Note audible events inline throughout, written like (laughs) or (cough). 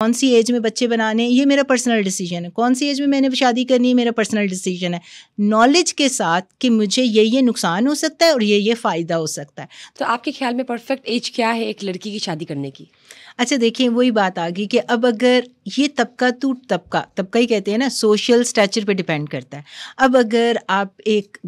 कौन सी एज में बच्चे बनाने ये मेरा पर्सनल डिसीजन है कौन सी एज में मैंने शादी करनी है मेरा पर्सनल डिसीजन है नॉलेज के साथ कि मुझे ये ये नुकसान हो सकता है और ये ये फ़ायदा हो सकता है तो आपके ख्याल में परफेक्ट एज क्या है एक लड़की की शादी करने की अच्छा देखिए वही बात आ गई कि अब अगर ये तबका टू तबका तबका ही कहते हैं ना सोशल स्टैचर पे डिपेंड करता है अब अगर आप एक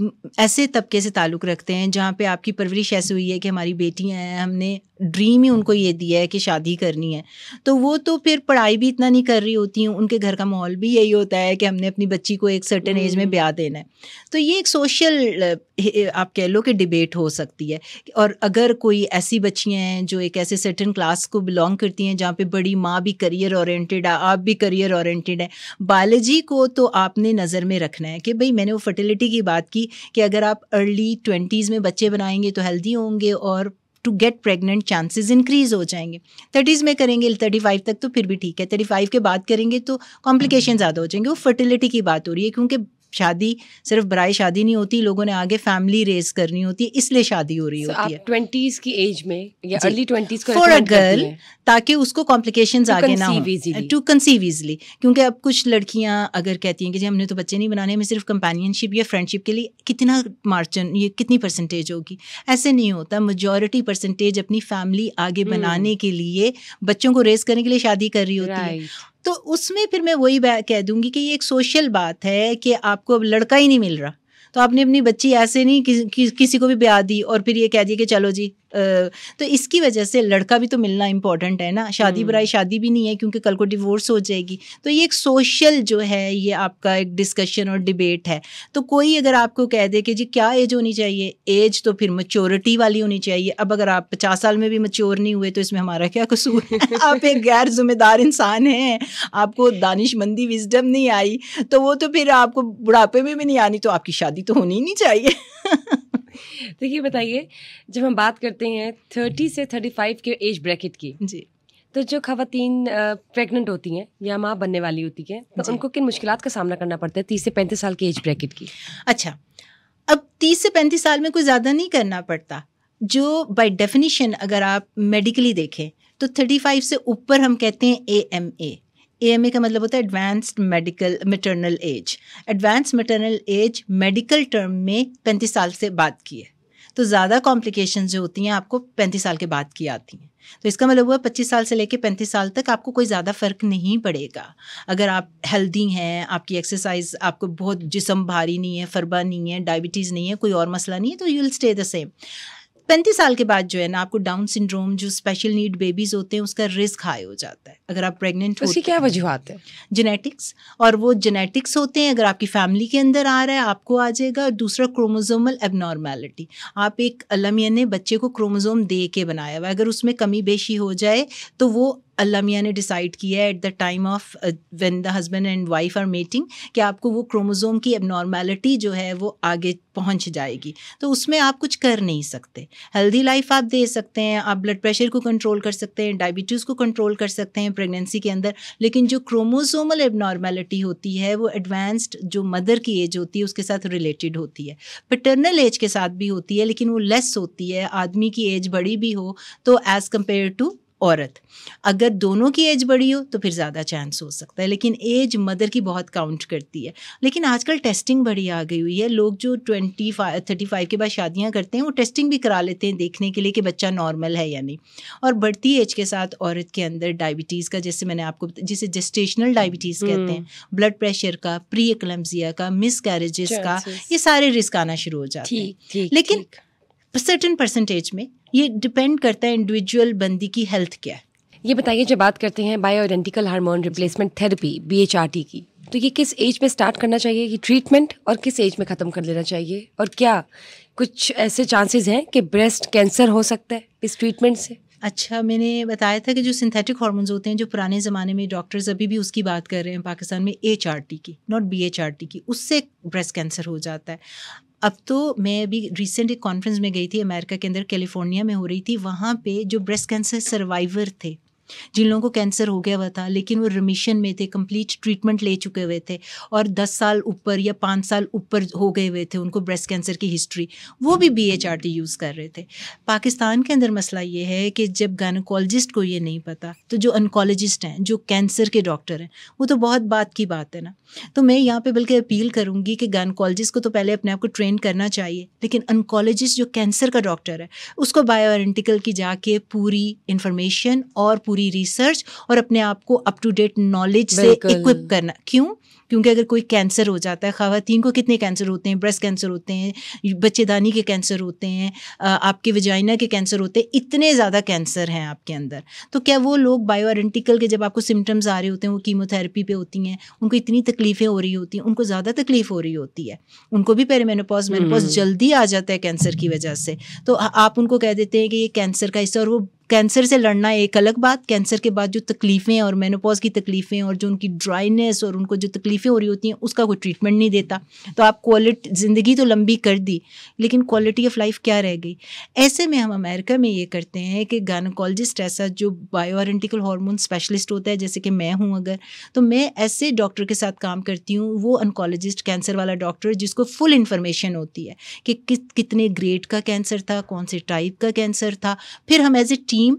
ऐसे तबके से ताल्लुक़ रखते हैं जहाँ पे आपकी परवरिश ऐसी हुई है कि हमारी बेटियाँ हैं हमने ड्रीम ही उनको ये दिया है कि शादी करनी है तो वो तो फिर पढ़ाई भी इतना नहीं कर रही होती हैं उनके घर का माहौल भी यही होता है कि हमने अपनी बच्ची को एक सर्टन एज में हम्म। ब्याह देना है तो ये एक सोशल आप कह लो कि डिबेट हो सकती है और अगर कोई ऐसी बच्चियाँ हैं जो एक ऐसे सर्टन क्लास को बिलोंग करती हैं जहाँ पे बड़ी माँ भी करियर ओरिएंटेड है आप भी करियर ओरिएंटेड है बायोलॉजी को तो आपने नज़र में रखना है कि भाई मैंने वो फर्टिलिटी की बात की कि अगर आप अर्ली ट्वेंटीज़ में बच्चे बनाएंगे तो हेल्दी होंगे और to get pregnant chances increase हो जाएंगे थर्टीज़ में करेंगे थर्टी फाइव तक तो फिर भी ठीक है थर्टी फाइव के बाद करेंगे तो कॉम्प्लिकेशन हम्म। ज़्यादा हो जाएंगे वो फर्टिलिटी की बात हो रही है क्योंकि शादी सिर्फ बरए शादी नहीं होती लोगों ने आगे फैमिली रेज करनी होती है इसलिए शादी हो रही so होती है ट्वेंटीज की एज में या अर्ली ट्वेंटीज को फॉर अ गर्ल ताकि उसको कॉम्प्लिकेशन आगे ना टू कंसीव इजली क्योंकि अब कुछ लड़कियां अगर कहती हैं कि जी हमने तो बच्चे नहीं बनाने हमें सिर्फ कंपेनियनशिप या फ्रेंडशिप के लिए कितना मार्जिन ये कितनी परसेंटेज होगी ऐसे नहीं होता मेजोरिटी परसेंटेज अपनी फैमिली आगे हम्म। बनाने के लिए बच्चों को रेज करने के लिए शादी कर रही होती है तो उसमें फिर मैं वही कह दूंगी कि ये एक सोशल बात है कि आपको अब लड़का ही नहीं मिल रहा तो आपने अपनी बच्ची ऐसे नहीं कि, कि, किसी को भी ब्याह दी और फिर ये कह दिया कि चलो जी तो इसकी वजह से लड़का भी तो मिलना इम्पॉर्टेंट है ना शादी हम्म। बराई शादी भी नहीं है क्योंकि कल को डिवोर्स हो जाएगी तो ये एक सोशल जो है ये आपका एक डिस्कशन और डिबेट है तो कोई अगर आपको कह दे कि जी क्या एज होनी चाहिए एज तो फिर मच्योरिटी वाली होनी चाहिए अब अगर आप पचास साल में भी मच्योर नहीं हुए तो इसमें हमारा क्या कसूर है (laughs) आप एक गैर जिम्मेदार इंसान हैं आपको दानिशमंदी विजडम नहीं आई तो वो तो फिर आपको बुढ़ापे में भी नहीं आनी तो आपकी शादी तो होनी ही नहीं चाहिए (laughs) (laughs) देखिए बताइए जब हम बात करते हैं थर्टी से थर्टी फाइव के एज ब्रैकेट की जी तो जो खातन प्रेग्नेंट होती हैं या माँ बनने वाली होती हैं तो उनको किन मुश्किल का सामना करना पड़ता है तीस से पैंतीस साल के एज ब्रैकेट की अच्छा अब तीस से पैंतीस साल में कुछ ज़्यादा नहीं करना पड़ता जो बाय डेफिनेशन अगर आप मेडिकली देखें तो थर्टी फाइव से ऊपर हम कहते हैं ए एम ए ए का मतलब होता है advanced medical maternal age advance maternal age medical term में पैंतीस साल से बात की है तो ज़्यादा कॉम्प्लिकेशन जो होती हैं आपको पैंतीस साल के बाद की आती हैं तो इसका मतलब हुआ पच्चीस साल से लेकर पैंतीस साल तक आपको कोई ज़्यादा फ़र्क नहीं पड़ेगा अगर आप हेल्दी हैं आपकी एक्सरसाइज आपको बहुत जिसम भारी नहीं है फरबा नहीं है डायबिटीज़ नहीं है कोई और मसला नहीं है तो you will stay the same पैंतीस साल के बाद जो है ना आपको डाउन सिंड्रोम जो स्पेशल नीड बेबीज होते हैं उसका रिस्क हाई हो जाता है अगर आप प्रेग्नेंट उसकी क्या वजूहत है जेनेटिक्स और वो जेनेटिक्स होते हैं अगर आपकी फैमिली के अंदर आ रहा है आपको आ जाएगा और दूसरा क्रोमोजोमल एबनॉर्मेलिटी आप एक अलमिया ने बच्चे को क्रोमोजोम दे के बनाया हुआ अगर उसमें कमी बेशी हो जाए तो वो अल्लाह मियाँ ने डिसाइड किया है at the time of when the husband and wife are meeting कि आपको वो क्रोमोजोम की एबनॉर्मेलिटी जो है वो आगे पहुंच जाएगी तो उसमें आप कुछ कर नहीं सकते हेल्दी लाइफ आप दे सकते हैं आप ब्लड प्रेशर को कंट्रोल कर सकते हैं डायबिटीज़ को कंट्रोल कर सकते हैं प्रेगनेंसी के अंदर लेकिन जो क्रोमोजोमल एबनॉर्मेलिटी होती है वो एडवांस्ड जो मदर की एज होती है उसके साथ रिलेटेड होती है पटर्नल एज के साथ भी होती है लेकिन वो लेस होती है आदमी की एज बड़ी भी हो तो एज़ कम्पेयर टू औरत अगर दोनों की एज बड़ी हो तो फिर ज़्यादा चांस हो सकता है लेकिन एज मदर की बहुत काउंट करती है लेकिन आजकल टेस्टिंग बड़ी आ गई हुई है लोग जो ट्वेंटी फाइव थर्टी फाइव के बाद शादियाँ करते हैं वो टेस्टिंग भी करा लेते हैं देखने के लिए कि बच्चा नॉर्मल है या नहीं और बढ़ती एज के साथ औरत के अंदर डायबिटीज़ का जैसे मैंने आपको जिसे जेस्टेशनल हम्म। डायबिटीज़ कहते हैं ब्लड प्रेशर का प्री एक्लम्सिया का मिस का ये सारे रिस्क आना शुरू हो जाते हैं लेकिन सर्टन परसेंटेज में ये डिपेंड करता है इंडिविजुअल बंदी की हेल्थ क्या है ये बताइए जब बात करते हैं bio identical hormone replacement therapy बी की तो ये किस एज में स्टार्ट करना चाहिए ये ट्रीटमेंट और किस एज में ख़त्म कर लेना चाहिए और क्या कुछ ऐसे चांसेस हैं कि ब्रेस्ट कैंसर हो सकता है इस ट्रीटमेंट से अच्छा मैंने बताया था कि जो सिंथेटिक हार्मोन्स होते हैं जो पुराने ज़माने में डॉक्टर्स अभी भी उसकी बात कर रहे हैं पाकिस्तान में एच आर टी की not B H R T की उससे ब्रेस्ट कैंसर हो जाता है अब तो मैं अभी रिसेंट एक कॉन्फ्रेंस में गई थी अमेरिका के अंदर कैलिफोर्निया में हो रही थी वहाँ पे जो ब्रेस्ट कैंसर सर्वाइवर थे जिन लोगों को कैंसर हो गया हुआ था लेकिन वो रिमिशन में थे कंप्लीट ट्रीटमेंट ले चुके हुए थे और दस साल ऊपर या पाँच साल ऊपर हो गए हुए थे उनको ब्रेस्ट कैंसर की हिस्ट्री वो भी B H R T use कर रहे थे पाकिस्तान के अंदर मसला ये है कि जब गायनोकोलॉजिस्ट को ये नहीं पता तो जो अनकोलॉजिस्ट हैं जो कैंसर के डॉक्टर हैं वो तो बहुत बात की बात है ना तो मैं यहाँ पे बल्कि अपील करूँगी कि गायनकोलॉजिस्ट को तो पहले अपने आप को ट्रेन करना चाहिए लेकिन अनकोलॉजिस्ट जो कैंसर का डॉक्टर है उसको बायोरेंटिकल की जाके पूरी इन्फॉर्मेशन और पूरी पूरी रिसर्च और अपने आप को अप टू डेट नॉलेज से इक्विप करना क्यों क्योंकि अगर कोई कैंसर हो जाता है खातन को कितने कैंसर होते हैं ब्रेस्ट कैंसर होते हैं बच्चेदानी के कैंसर होते हैं आपके वजाइना के कैंसर होते हैं इतने ज़्यादा कैंसर हैं आपके अंदर तो क्या वो लोग बायो आइडेंटिकल के जब आपको सिम्टम्स आ रहे होते हैं वो कीमोथेरेपी पे होती हैं उनको इतनी तकलीफ़ें हो रही होती हैं उनको ज़्यादा तकलीफ हो रही होती है उनको भी पेरेमेनोपॉज हम्म। मेनोपॉज जल्दी आ जाता है कैंसर की वजह से तो आप उनको कह देते हैं कि ये कैंसर का हिस्सा और वो कैंसर से लड़ना एक अलग बात कैंसर के बाद जो तकलीफ़ें और मेनोपॉज की तकलीफ़ें और जो उनकी ड्राइनेस और उनको जो तकलीफ़ें हो रही होती हैं उसका कोई ट्रीटमेंट नहीं देता तो आप क्वालिटी ज़िंदगी तो लंबी कर दी लेकिन क्वालिटी ऑफ लाइफ क्या रह गई ऐसे में हम अमेरिका में ये करते हैं कि गानकोलॉजिस्ट ऐसा जो बायोआरेंटिकल हार्मोन स्पेशलिस्ट होता है जैसे कि मैं हूँ अगर तो मैं ऐसे डॉक्टर के साथ काम करती हूँ वो अनकोलॉजिस्ट कैंसर वाला डॉक्टर जिसको फुल इन्फॉर्मेशन होती है कि किस कितने ग्रेड का कैंसर था कौन से टाइप का कैंसर था फिर हम एज ए टी टीम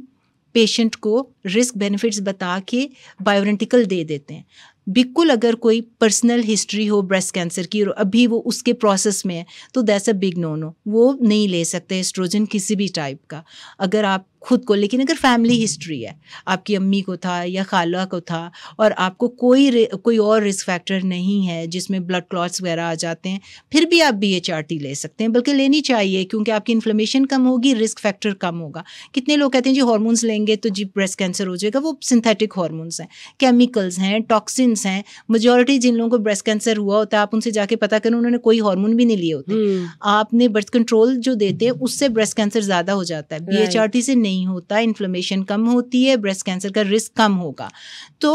पेशेंट को रिस्क बेनिफिट्स बता के बायोरेंटिकल दे देते हैं बिल्कुल अगर कोई पर्सनल हिस्ट्री हो ब्रेस्ट कैंसर की और अभी वो उसके प्रोसेस में है तो that's a big no no वो नहीं ले सकते एस्ट्रोजन किसी भी टाइप का अगर आप खुद को लेकिन अगर फैमिली हिस्ट्री हम्म। है आपकी अम्मी को था या खाला को था और आपको कोई कोई और रिस्क फैक्टर नहीं है जिसमें ब्लड क्लॉट्स वगैरह आ जाते हैं फिर भी आप बी एच आर टी ले सकते हैं बल्कि लेनी चाहिए क्योंकि आपकी इन्फ्लेमेशन कम होगी रिस्क फैक्टर कम होगा कितने लोग कहते हैं जी हॉर्मोन्स लेंगे तो जी ब्रेस्ट कैंसर हो जाएगा वो सिंथेटिक हॉर्मोन्स हैं केमिकल्स हैं टॉक्सिन्स हैं मेजोरिटी जिन लोगों को ब्रेस्ट कैंसर हुआ होता है आप उनसे जाके पता करें उन्होंने कोई हार्मोन भी नहीं लिए होते हम्म। आपने बर्थ कंट्रोल जो देते हैं उससे ब्रेस्ट कैंसर ज़्यादा हो जाता है बी एच आर टी से नहीं नहीं होता इन्फ्लेमेशन कम होती है ब्रेस्ट कैंसर का रिस्क कम होगा तो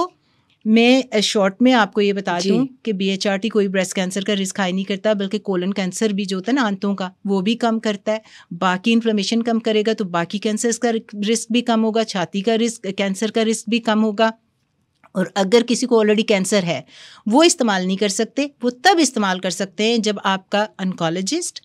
मैं शॉर्ट में आपको ये बता दूं कि बी कोई ब्रेस्ट कैंसर का रिस्क हाई नहीं करता बल्कि कोलन कैंसर भी जो होता है ना आंतों का वो भी कम करता है बाकी इन्फ्लेमेशन कम करेगा तो बाकी कैंसर का रिस्क भी कम होगा छाती का रिस्क कैंसर का रिस्क भी कम होगा और अगर किसी को ऑलरेडी कैंसर है वो इस्तेमाल नहीं कर सकते वो तब इस्तेमाल कर सकते हैं जब आपका अनकोलॉजिस्ट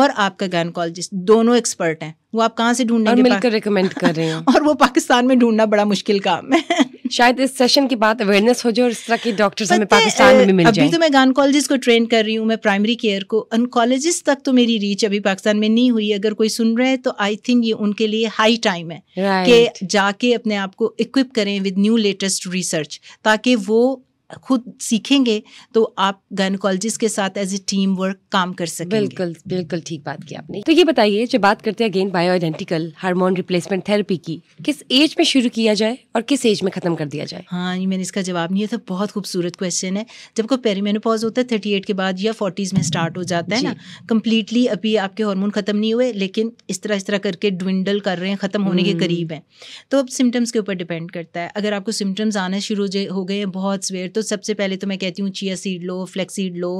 और आपका गायनकोलॉजिस्ट दोनों एक्सपर्ट हैं वो आप कहाँ से ढूंढने मिलकर रिकमेंड कर रहे हैं (laughs) और वो पाकिस्तान में ढूंढना बड़ा मुश्किल काम है शायद इस सेशन के बाद अवेयरनेस हो जाए और इस तरह के डॉक्टर्स हमें पाकिस्तान में भी मिल जाए अभी तो मैं गानकोलॉजिस्ट को ट्रेन कर रही हूँ मैं प्राइमरी केयर को अनकोलॉजिस्ट तक तो मेरी रीच अभी पाकिस्तान में नहीं हुई अगर कोई सुन रहे हैं तो आई थिंक ये उनके लिए हाई टाइम है right. कि जाके अपने आप को इक्विप करें विद न्यू लेटेस्ट रिसर्च ताकि वो खुद सीखेंगे तो आप गायनकोलॉजिस्ट के साथ एज ए टीम वर्क काम कर सकते बिल्कुल बिल्कुल ठीक बात की आपने तो ये बताइए जब बात करते हैं again bio identical hormone replacement therapy की किस एज में शुरू किया जाए और किस एज में खत्म कर दिया जाए हाँ ये मैंने इसका जवाब नहीं था तो बहुत खूबसूरत क्वेश्चन है जब को पेरीमेनोपॉज होता है थर्टी के बाद या फोर्टीज में स्टार्ट हो जाता है ना कम्प्लीटली अभी आपके हॉर्मोन खत्म नहीं हुए लेकिन इस तरह इस तरह करके ड्विंडल कर रहे हैं खत्म होने के हम्म। करीब है तो अब सिम्टम्स के ऊपर डिपेंड करता है अगर आपको सिम्टम्स आना शुरू हो गए हैं बहुत स्वेयर तो तो सबसे पहले तो मैं कहती हूँ चिया सीड लो फ्लैक्सीड लो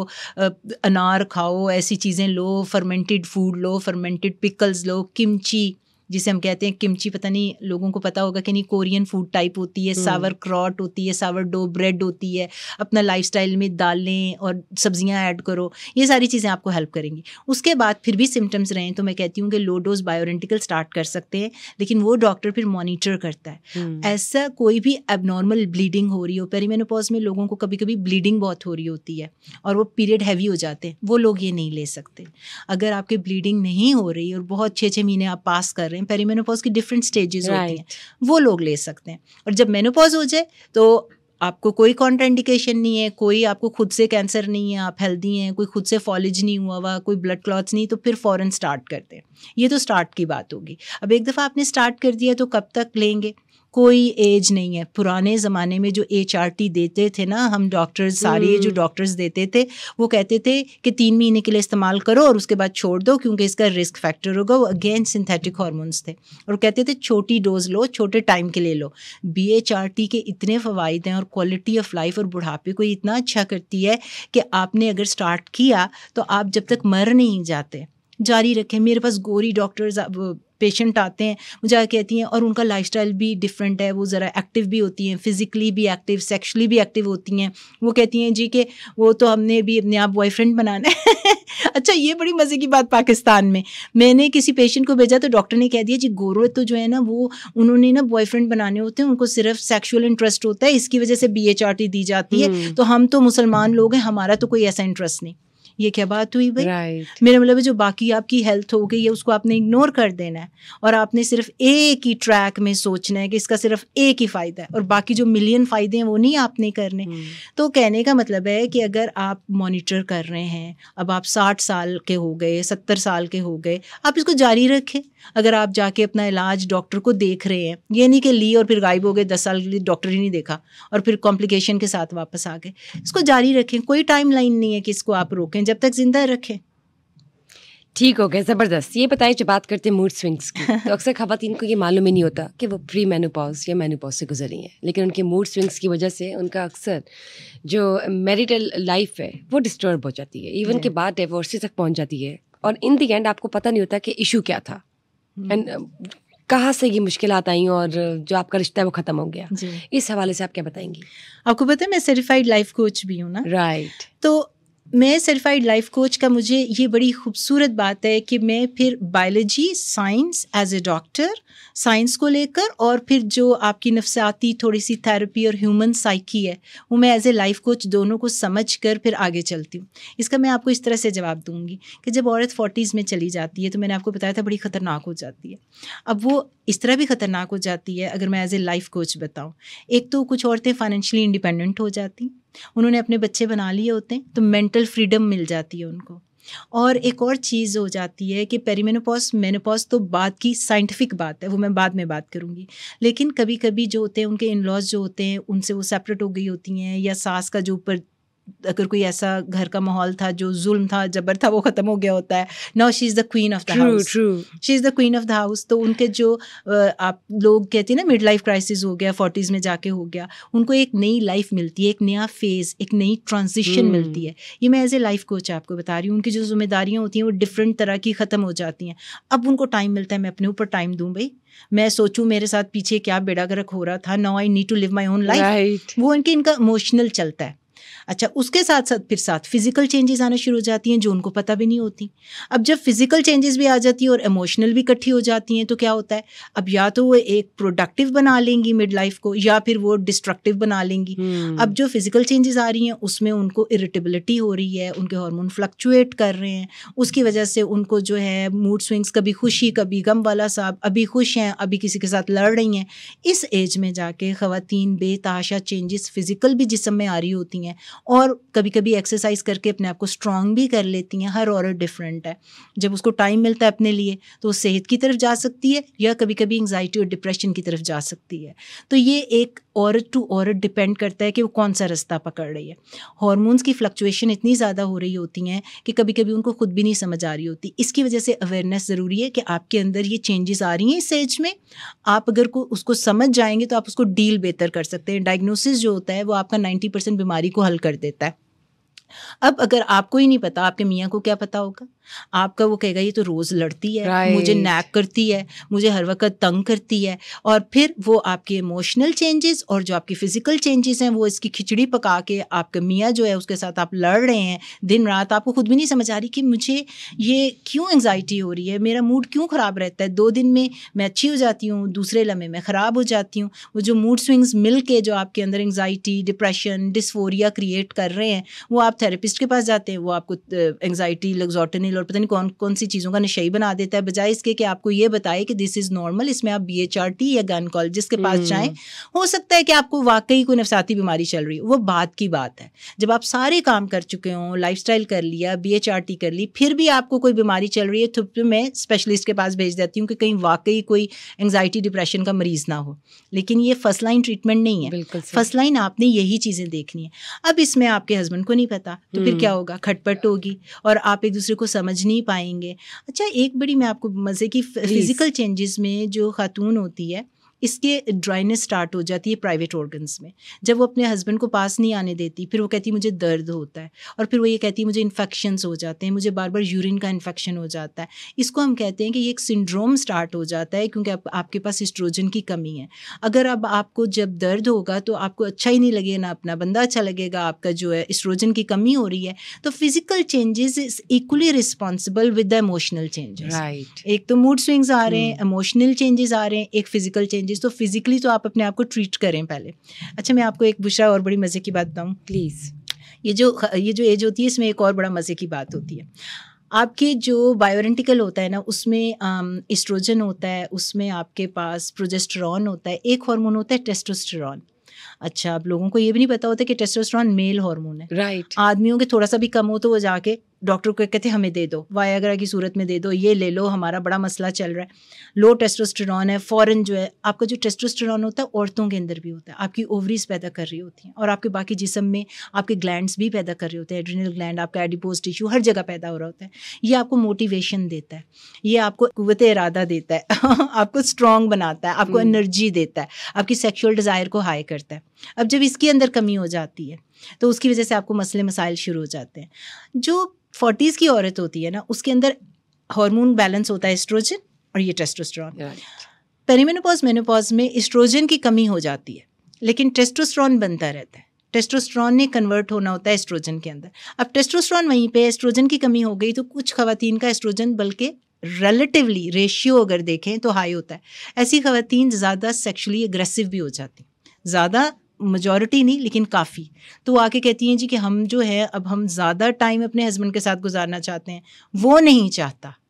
अनार खाओ ऐसी चीज़ें लो फर्मेंटेड फूड लो फर्मेंटेड पिकल्स लो किमची जिसे हम कहते हैं किमची पता नहीं लोगों को पता होगा कि नहीं कोरियन फूड टाइप होती है सावर हम्म। क्रॉट होती है सावर डो ब्रेड होती है अपना लाइफ में दालें और सब्जियाँ ऐड करो ये सारी चीज़ें आपको हेल्प करेंगी उसके बाद फिर भी सिम्टम्स रहें तो मैं कहती हूँ कि लो डोज बायोरेंटिकल स्टार्ट कर सकते हैं लेकिन वो डॉक्टर फिर मॉनिटर करता है हम्म। ऐसा कोई भी एबनॉर्मल ब्लीडिंग हो रही हो पेरीमेनोपॉज में लोगों को कभी कभी ब्लीडिंग बहुत हो रही होती है और वो पीरियड हैवी हो जाते हैं वो लोग ये नहीं ले सकते अगर आपकी ब्लीडिंग नहीं हो रही और बहुत छः छः महीने आप पास कर रहे हैं हैं पेरीमेनोपॉज की डिफरेंट स्टेजेस right. होती हैं वो लोग ले सकते हैं और जब मेनोपॉज हो जाए तो आपको कोई कॉन्ट्राइंडिकेशन नहीं है कोई आपको खुद से कैंसर नहीं है आप हेल्दी हैं कोई खुद से फॉलिज नहीं हुआ हुआ कोई ब्लड क्लॉथ नहीं तो फिर फ़ौरन स्टार्ट करते हैं ये तो स्टार्ट की बात होगी अब एक दफ़ा आपने स्टार्ट कर दिया तो कब तक लेंगे कोई एज नहीं है पुराने ज़माने में जो एच देते थे ना हम डॉक्टर्स सारे जो डॉक्टर्स हम्म। देते थे वो कहते थे कि तीन महीने के लिए इस्तेमाल करो और उसके बाद छोड़ दो क्योंकि इसका रिस्क फैक्टर होगा वो अगेन सिंथेटिक हॉर्मोन्स थे और कहते थे छोटी डोज लो छोटे टाइम के लिए लो बी एच आर टी के इतने फ़वाद हैं और क्वालिटी ऑफ लाइफ और बुढ़ापे को इतना अच्छा करती है कि आपने अगर स्टार्ट किया तो आप जब तक मर नहीं जाते जारी रखें मेरे पास गोरी डॉक्टर्स पेशेंट आते हैं मुझे कहती हैं और उनका लाइफ भी डिफरेंट है वो ज़रा एक्टिव भी होती हैं फिज़िकली भी एक्टिव सेक्शुअली भी एक्टिव होती हैं वो कहती हैं जी कि वो तो हमने भी अपने आप बॉयफ्रेंड बनाना है (laughs) अच्छा ये बड़ी मज़े की बात पाकिस्तान में मैंने किसी पेशेंट को भेजा तो डॉक्टर ने कह दिया जी गोरो तो जो है ना वो उन्होंने ना बॉयफ्रेंड बनाने होते हैं उनको सिर्फ सेक्शुअल इंटरेस्ट होता है इसकी वजह से बी दी जाती है हम्म। तो हम तो मुसलमान लोग हैं हमारा तो कोई ऐसा इंटरेस्ट नहीं ये क्या बात हुई भाई right. मेरा मतलब है जो बाकी आपकी हेल्थ हो गई है उसको आपने इग्नोर कर देना है और आपने सिर्फ एक ही ट्रैक में सोचना है कि इसका सिर्फ एक ही फ़ायदा है और बाकी जो मिलियन फ़ायदे हैं वो नहीं आपने करने hmm. तो कहने का मतलब है कि अगर आप मॉनिटर कर रहे हैं अब आप साठ साल के हो गए सत्तर साल के हो गए आप इसको जारी रखें अगर आप जाके अपना इलाज डॉक्टर को देख रहे हैं ये नहीं कि ली और फिर गायब हो गए दस साल के लिए डॉक्टर ही नहीं देखा और फिर कॉम्प्लिकेशन के साथ वापस आ गए इसको जारी रखें कोई टाइम लाइन नहीं है कि इसको आप रोकें हैं जब तक जिंदा रखें ठीक हो गया ज़बरदस्त ये बताइए जब बात करते हैं मूड स्विंग्स की तो (laughs) अक्सर खातन को ये मालूम ही नहीं होता कि वो प्री मेनोपॉज या मेनोपॉज से गुजरी हैं लेकिन उनके मूड स्विंग्स की वजह से उनका अक्सर जो मैरिटल लाइफ है वो डिस्टर्ब हो जाती है इवन के बाद डिवोर्सी तक पहुंच जाती है और इन दी एंड आपको पता नहीं होता कि इशू क्या था एंड hmm. uh, कहाँ से ये मुश्किल आई और जो आपका रिश्ता है वो ख़त्म हो गया इस हवाले से आप क्या बताएंगी आपको पता है मैं सर्टिफाइड लाइफ कोच भी हूँ ना राइट तो मैं सर्टिफाइड लाइफ कोच का मुझे ये बड़ी खूबसूरत बात है कि मैं फिर biology science as a doctor science को लेकर और फिर जो आपकी नफसाती थोड़ी सी थेरेपी और ह्यूमन साइकी है वो मैं एज ए लाइफ कोच दोनों को समझ कर फिर आगे चलती हूँ इसका मैं आपको इस तरह से जवाब दूँगी कि जब औरत फोर्टीज़ में चली जाती है तो मैंने आपको बताया था बड़ी ख़तरनाक हो जाती है अब वो इस तरह भी ख़तरनाक हो जाती है अगर मैं एज ए लाइफ कोच बताऊँ एक तो कुछ औरतें फाइनेंशियली इंडिपेंडेंट हो जाती उन्होंने अपने बच्चे बना लिए होते हैं तो मेंटल फ्रीडम मिल जाती है उनको और एक और चीज़ हो जाती है कि पेरीमेनोपॉज मेनोपॉज तो बाद की साइंटिफिक बात है वो मैं बाद में बात करूँगी लेकिन कभी कभी जो होते हैं उनके इन लॉज जो होते हैं उनसे वो सेपरेट हो गई होती हैं या सास का जो ऊपर अगर कोई ऐसा घर का माहौल था जो जुल्म था जबर था वो ख़त्म हो गया होता है no she is the queen of the house she is the queen of the house तो उनके जो आप लोग कहते हैं ना मिड लाइफ क्राइसिस हो गया फोर्टीज़ में जाके हो गया उनको एक नई लाइफ मिलती है एक नया फेज़ एक नई ट्रांजिशन hmm. मिलती है ये मैं एज ए लाइफ कोच आपको बता रही हूँ उनकी जो जिम्मेदारियाँ होती हैं वो डिफरेंट तरह की ख़त्म हो जाती हैं अब उनको टाइम मिलता है मैं अपने ऊपर टाइम दूँ भाई मैं सोचूं मेरे साथ पीछे क्या बेड़ा गर्क हो रहा था now I need to live my own life वो इनके इनका इमोशनल चलता है अच्छा उसके साथ साथ फिर साथ फिजिकल चेंजेस आना शुरू हो जाती हैं जो उनको पता भी नहीं होती अब जब फिजिकल चेंजेस भी आ जाती है और इमोशनल भी इकट्ठी हो जाती हैं तो क्या होता है अब या तो वो एक प्रोडक्टिव बना लेंगी मिड लाइफ को या फिर वो डिस्ट्रक्टिव बना लेंगी हम्म। अब जो फिजिकल चेंजेस आ रही हैं उसमें उनको इरिटेबिलिटी हो रही है उनके हॉर्मोन फ्लक्चुएट कर रहे हैं उसकी वजह से उनको जो है मूड स्विंग्स कभी खुशी कभी गम वाला साहब अभी खुश हैं अभी किसी के साथ लड़ रही हैं इस एज में जाके खातन बेतहाशा चेंजेस फिजिकल भी जिसम में आ रही होती हैं हैं और कभी कभी एक्सरसाइज करके अपने आप को स्ट्रॉन्ग भी कर लेती हैं हर औरत डिफरेंट है जब उसको टाइम मिलता है अपने लिए तो वो सेहत की तरफ जा सकती है या कभी कभी एंगजाइटी और डिप्रेशन की तरफ जा सकती है तो ये एक औरत टू औरत डिपेंड करता है कि वो कौन सा रास्ता पकड़ रही है हॉर्मोन्स की फ्लक्चुएशन इतनी ज़्यादा हो रही होती हैं कि कभी कभी उनको खुद भी नहीं समझ आ रही होती इसकी वजह से अवेयरनेस ज़रूरी है कि आपके अंदर ये चेंजेस आ रही हैं इस एज में आप अगर को उसको समझ जाएंगे तो आप उसको डील बेहतर कर सकते हैं डायग्नोसिस जो होता है वो आपका नाइन्टी बीमारी को हल कर देता है अब अगर आपको ही नहीं पता आपके मियाँ को क्या पता होगा आपका वो कहेगा ये तो रोज़ लड़ती है right. मुझे नैक करती है मुझे हर वक्त तंग करती है और फिर वो आपके इमोशनल चेंजेस और जो आपकी फिजिकल चेंजेस हैं वो इसकी खिचड़ी पका के आपके मियाँ जो है उसके साथ आप लड़ रहे हैं दिन रात आपको खुद भी नहीं समझ आ रही कि मुझे ये क्यों एंगजाइटी हो रही है मेरा मूड क्यों ख़राब रहता है दो दिन में मैं अच्छी हो जाती हूँ दूसरे लम्हे में ख़राब हो जाती हूँ वो जो मूड स्विंग्स मिल के जो आपके अंदर एंगजाइटी डिप्रेशन डिस्फोरिया क्रिएट कर रहे हैं वो आप थेरेपिस्ट के पास जाते हैं वो आपको एंगजाइटी लग्जॉटनी मिल और पता नहीं कौन कौन सी चीज़ों का नशाई बना देता है बजाय इसके कि आपको ये बताए कि दिस इज़ नॉर्मल इसमें आप बी या गन टी या के पास हम्म। जाएँ हो सकता है कि आपको वाकई कोई नफसाती बीमारी चल रही हो वो बात की बात है जब आप सारे काम कर चुके हों लाइफ कर लिया बी कर ली फिर भी आपको कोई बीमारी चल रही है तो मैं स्पेशलिस्ट के पास भेज देती हूँ कि कहीं वाकई कोई एंगजाइटी डिप्रेशन का मरीज़ ना हो लेकिन ये फर्स्ट लाइन ट्रीटमेंट नहीं है फर्स्ट लाइन आपने यही चीज़ें देखनी है अब इसमें आपके हस्बैंड को नहीं पता तो फिर हम्म। क्या होगा खटपट होगी और आप एक दूसरे को सब समझ नहीं पाएंगे अच्छा एक बड़ी मैं आपको मज़े की फिज़िकल चेंजेस में जो खातून होती है इसके ड्राइनेस स्टार्ट हो जाती है प्राइवेट ऑर्गन्स में जब वो अपने हस्बैंड को पास नहीं आने देती फिर वो कहती है मुझे दर्द होता है और फिर वो ये कहती है मुझे इन्फेक्शंस हो जाते हैं मुझे बार बार यूरिन का इन्फेक्शन हो जाता है इसको हम कहते हैं कि ये एक सिंड्रोम स्टार्ट हो जाता है क्योंकि आप, आपके पास स्ट्रोजन की कमी है अगर अब आपको जब दर्द होगा तो आपको अच्छा ही नहीं लगेगा ना अपना बंदा अच्छा लगेगा आपका जो है स्ट्रोजन की कमी हो रही है तो physical changes is equally responsible with the emotional changes एक तो मूड स्विंग्स आ रहे हैं इमोशनल hmm. चेंजेस आ रहे हैं एक फिजिकल चेंजेस चेंजेस तो फिजिकली तो आप अपने आप को ट्रीट करें पहले अच्छा मैं आपको एक बुशरा और बड़ी मज़े की बात बताऊँ प्लीज़ ये जो ये जो एज होती है इसमें एक और बड़ा मज़े की बात होती है आपके जो बायोरेंटिकल होता है ना उसमें इस्ट्रोजन होता है उसमें आपके पास प्रोजेस्टरॉन होता है एक हार्मोन होता है टेस्टोस्टेरॉन अच्छा आप लोगों को ये भी नहीं पता होता कि टेस्टोस्टेरॉन मेल हार्मोन है राइट right. आदमियों के थोड़ा सा भी कम हो तो वो जाके डॉक्टर को कहते हमें दे दो वायागरा की सूरत में दे दो ये ले लो हमारा बड़ा मसला चल रहा है लो टेस्टोस्टेरॉन है फ़ौरन जो है आपका जो टेस्टोस्टेरॉन होता है औरतों के अंदर भी होता है आपकी ओवरीज पैदा कर रही होती हैं और आपके बाकी जिसम में आपके ग्लैंड भी पैदा कर रहे होते हैं एड्रीनल ग्लैंड आपका एडिपोज टिश्यू हर जगह पैदा हो रहा होता है ये आपको मोटिवेशन देता है ये आपको कुत इरादा देता है (laughs) आपको स्ट्रॉन्ग बनाता है आपको एनर्जी हम्म। देता है आपकी सेक्शुअल डिज़ायर को हाई करता है अब जब इसके अंदर कमी हो जाती है तो उसकी वजह से आपको मसले मसाइल शुरू हो जाते हैं जो फोर्टीज़ की औरत होती है ना उसके अंदर हार्मोन बैलेंस होता है एस्ट्रोजन और ये टेस्टोस्ट्रॉन पेरीमेनोपॉज मेनोपॉज में एस्ट्रोजन की कमी हो जाती है लेकिन टेस्टोस्ट्रॉन बनता रहता है टेस्टोस्ट्रॉन ने कन्वर्ट होना होता है एस्ट्रोजन के अंदर अब टेस्टोस्ट्रॉन वहीं पे एस्ट्रोजन की कमी हो गई तो कुछ खातन का एस्ट्रोजन बल्कि रिलेटिवली रेशियो अगर देखें तो हाई होता है ऐसी खवातीन ज़्यादा सेक्शुअली एग्रेसिव भी हो जाती ज़्यादा मजॉरिटी नहीं लेकिन काफ़ी तो वो आके कहती हैं जी कि हम जो है अब हम ज़्यादा टाइम अपने हस्बैंड के साथ गुजारना चाहते हैं वो नहीं चाहता